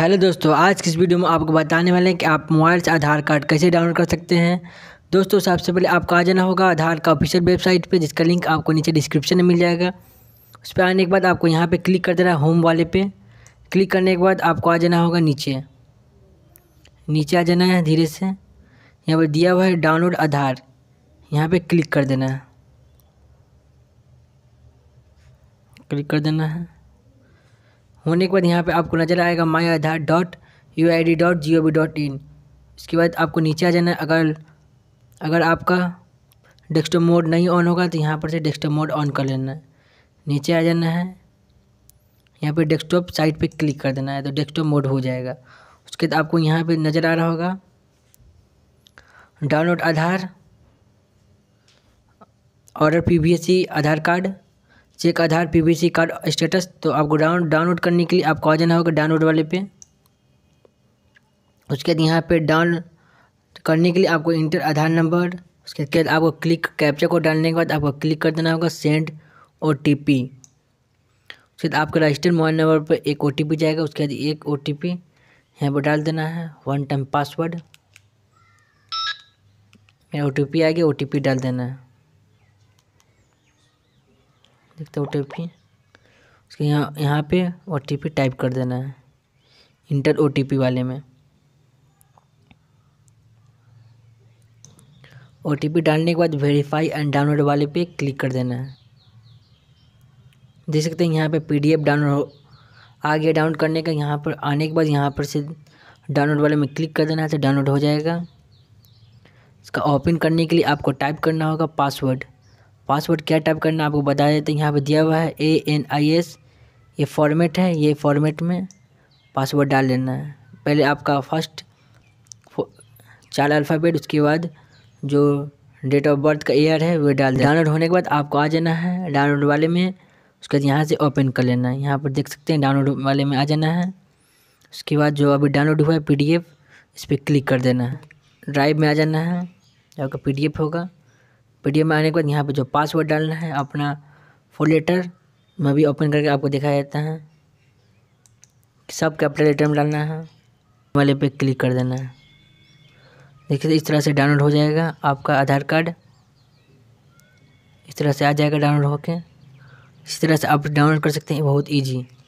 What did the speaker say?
hello दोस्तों आज की इस वीडियो में आपको बताने वाले हैं कि आप मोबाइल से आधार कार्ड कैसे डाउनलोड कर सकते हैं दोस्तों सबसे पहले आपको आ जाना होगा आधार का ऑफिशियल वेबसाइट पे जिसका लिंक आपको नीचे डिस्क्रिप्शन में मिल जाएगा उस पर आने के बाद आपको यहाँ पे क्लिक कर देना है होम वाले पे क्लिक करने के बाद आपको आ जाना होगा नीचे नीचे आ जाना है धीरे से यहाँ पर दिया हुआ है डाउनलोड आधार यहाँ पर क्लिक कर देना है क्लिक कर देना है होने के बाद यहाँ पे आपको नज़र आएगा my Aadhaar dot U I D dot G O V dot in इसके बाद आपको नीचे आ जाना है अगर अगर आपका डेस्कटॉप मोड नहीं ऑन होगा तो यहाँ पर से डेस्कटॉप मोड ऑन कर लेना है नीचे आ जाना है यहाँ पे डेस्कटॉप साइट पे क्लिक कर देना है तो डेस्कटॉप मोड हो जाएगा उसके बाद आपको यहाँ पे नज़र आ रहा होगा download Aadhaar order P Aadhaar card check Aadhaar PVC card status तो आपको डाउन डाउनलोड करने के लिए आपको आ जाना होगा डाउनलोड वाले पे उसके बाद यहाँ पे डाउन करने के लिए आपको इंटर आधार नंबर उसके बाद आपको क्लिक कैप्चा को डालने के बाद आपको क्लिक कर देना होगा सेंड ओ टी पी उसके बाद आपके रजिस्टर्ड मोबाइल नंबर पर एक ओ टी पी जाएगा उसके बाद एक ओ टी पी यहाँ पर डाल देना है वन टाइम पासवर्ड मेरा ओ टी पी आ गया ओ टी पी डाल देना है देखते हैं ओ टी पी उसके यहाँ यहाँ पे ओ टी पी टाइप कर देना है इंटर ओ टी पी वाले में ओ टी पी डालने के बाद वेरीफाई एंड डाउनलोड वाले पे क्लिक कर देना है देख सकते हैं यहाँ पे पी डी एफ डाउनलोड आ गया डाउनलोड करने का यहाँ पर आने के बाद यहाँ पर से डाउनलोड वाले में क्लिक कर देना है तो डाउनलोड हो जाएगा इसका ओपन करने के लिए आपको टाइप करना होगा पासवर्ड पासवर्ड क्या टाइप करना आपको बता देते हैं यहाँ पे दिया हुआ है ए एन आई एस ये फॉर्मेट है ये फॉर्मेट में पासवर्ड डाल लेना है पहले आपका फर्स्ट चार अल्फ़ाबेट उसके बाद जो डेट ऑफ बर्थ का ईयर है वो डाल डाउनलोड होने के बाद आपको आ जाना है डाउनलोड वाले में उसके बाद यहाँ से ओपन कर लेना है यहाँ पर देख सकते हैं डाउनलोड वाले में आ जाना है उसके बाद जो अभी डाउनलोड हुआ है पीडीएफ इस पर क्लिक कर देना है ड्राइव में आ जाना है आपका पीडीएफ होगा पी में आने के बाद यहाँ पर जो पासवर्ड डालना है अपना फुल लेटर में भी ओपन करके आपको दिखाया जाता है सब कैपिटल लेटर में डालना है वाले पे क्लिक कर देना है देखिए इस तरह से डाउनलोड हो जाएगा आपका आधार कार्ड इस तरह से आ जाएगा डाउनलोड होके इस तरह से आप डाउनलोड कर सकते हैं बहुत ईजी